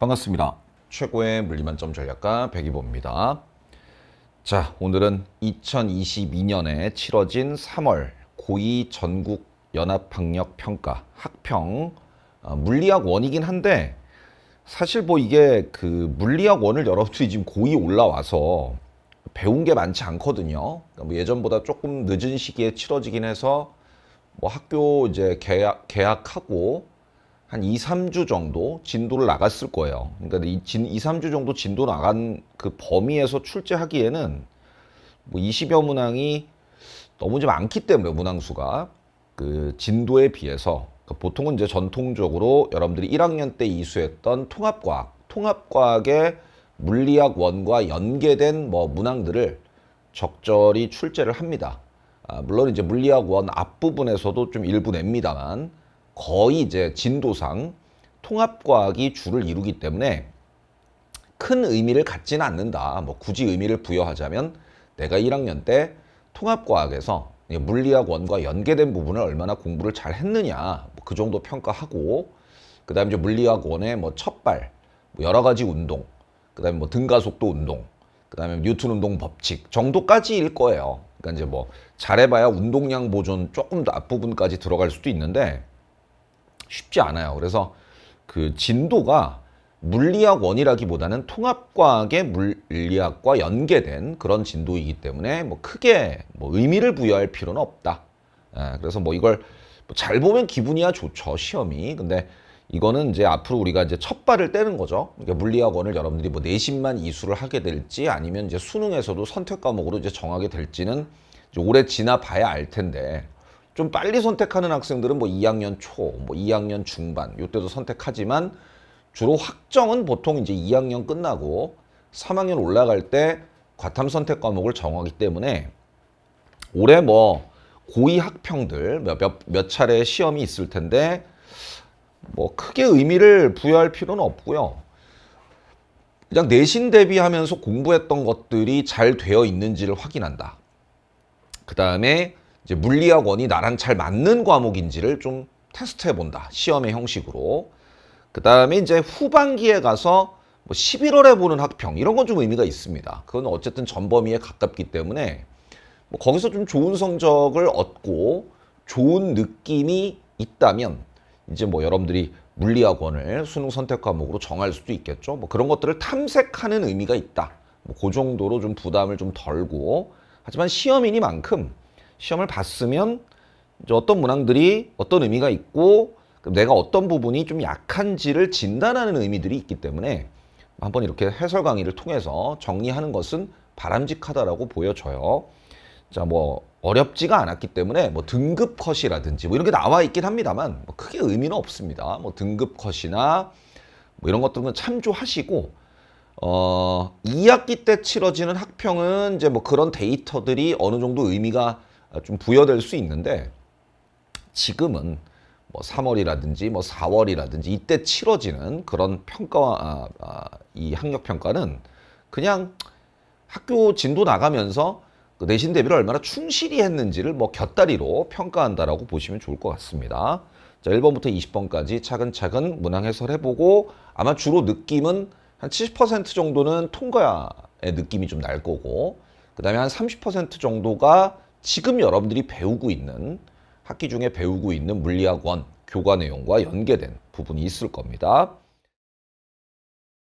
반갑습니다. 최고의 물리만점 전략가 백이보입니다. 자, 오늘은 2022년에 치러진 3월 고2 전국 연합학력 평가 학평 어, 물리학 원이긴 한데 사실 뭐 이게 그 물리학 원을 여러분들이 지금 고2 올라와서 배운 게 많지 않거든요. 그러니까 뭐 예전보다 조금 늦은 시기에 치러지긴 해서 뭐 학교 이제 개학, 개학하고 한 2, 3주 정도 진도를 나갔을 거예요. 그러니까 이 진, 2, 3주 정도 진도 나간 그 범위에서 출제하기에는 뭐 20여 문항이 너무 좀 많기 때문에 문항수가 그 진도에 비해서 그러니까 보통은 이제 전통적으로 여러분들이 1학년 때 이수했던 통합과학, 통합과학의 물리학 원과 연계된 뭐 문항들을 적절히 출제를 합니다. 아, 물론 이제 물리학 원 앞부분에서도 좀 일부 냅니다만 거의 이제 진도상 통합과학이 주를 이루기 때문에 큰 의미를 갖지는 않는다. 뭐 굳이 의미를 부여하자면 내가 1학년 때 통합과학에서 물리학 원과 연계된 부분을 얼마나 공부를 잘 했느냐 뭐 그 정도 평가하고 그 다음에 물리학 원의 뭐 첫발 뭐 여러 가지 운동 그 다음에 뭐 등가속도 운동 그 다음에 뉴턴 운동 법칙 정도까지일 거예요 그러니까 이제 뭐 잘해봐야 운동량 보존 조금 더 앞부분까지 들어갈 수도 있는데 쉽지 않아요. 그래서 그 진도가 물리학 원이라기보다는 통합과학의 물리학과 연계된 그런 진도이기 때문에 뭐 크게 뭐 의미를 부여할 필요는 없다. 예, 그래서 뭐 이걸 뭐 잘 보면 기분이야 좋죠 시험이. 근데 이거는 이제 앞으로 우리가 이제 첫 발을 떼는 거죠. 그러니까 물리학원을 여러분들이 뭐 내신만 이수를 하게 될지 아니면 이제 수능에서도 선택 과목으로 이제 정하게 될지는 이제 오래 지나봐야 알 텐데 좀 빨리 선택하는 학생들은 뭐 2학년 초, 뭐 2학년 중반 요때도 선택하지만 주로 확정은 보통 이제 2학년 끝나고 3학년 올라갈 때 과탐 선택 과목을 정하기 때문에 올해 뭐고위 학평들 몇, 몇, 몇 차례 시험이 있을 텐데 뭐 크게 의미를 부여할 필요는 없고요. 그냥 내신 대비하면서 공부했던 것들이 잘 되어 있는지를 확인한다. 그 다음에 이제 물리학 원이 나랑 잘 맞는 과목인지를 좀 테스트해 본다. 시험의 형식으로. 그 다음에 이제 후반기에 가서 뭐 11월에 보는 학평 이런 건 좀 의미가 있습니다. 그건 어쨌든 전범위에 가깝기 때문에 뭐 거기서 좀 좋은 성적을 얻고 좋은 느낌이 있다면 이제 뭐 여러분들이 물리학원을 수능 선택 과목으로 정할 수도 있겠죠. 뭐 그런 것들을 탐색하는 의미가 있다. 뭐그 정도로 좀 부담을 좀 덜고 하지만 시험이니만큼 시험을 봤으면 이제 어떤 문항들이 어떤 의미가 있고 그럼 내가 어떤 부분이 좀 약한지를 진단하는 의미들이 있기 때문에 한번 이렇게 해설 강의를 통해서 정리하는 것은 바람직하다라고 보여져요. 자, 뭐 어렵지가 않았기 때문에 뭐 등급 컷이라든지 뭐 이런 게 나와 있긴 합니다만 뭐 크게 의미는 없습니다. 뭐 등급 컷이나 뭐 이런 것들은 참조하시고 어 2학기 때 치러지는 학평은 이제 뭐 그런 데이터들이 어느 정도 의미가 아, 좀 부여될 수 있는데 지금은 뭐 3월이라든지 뭐 4월이라든지 이때 치러지는 그런 평가와 아, 아, 이 학력 평가는 그냥 학교 진도 나가면서 그 내신 대비를 얼마나 충실히 했는지를 뭐 곁다리로 평가한다라고 보시면 좋을 것 같습니다. 자, 1번부터 20번까지 차근차근 문항 해설해보고 아마 주로 느낌은 한 70% 정도는 통과의 느낌이 좀 날 거고 그 다음에 한 30% 정도가 지금 여러분들이 배우고 있는 학기 중에 배우고 있는 물리학원 교과 내용과 연계된 부분이 있을 겁니다.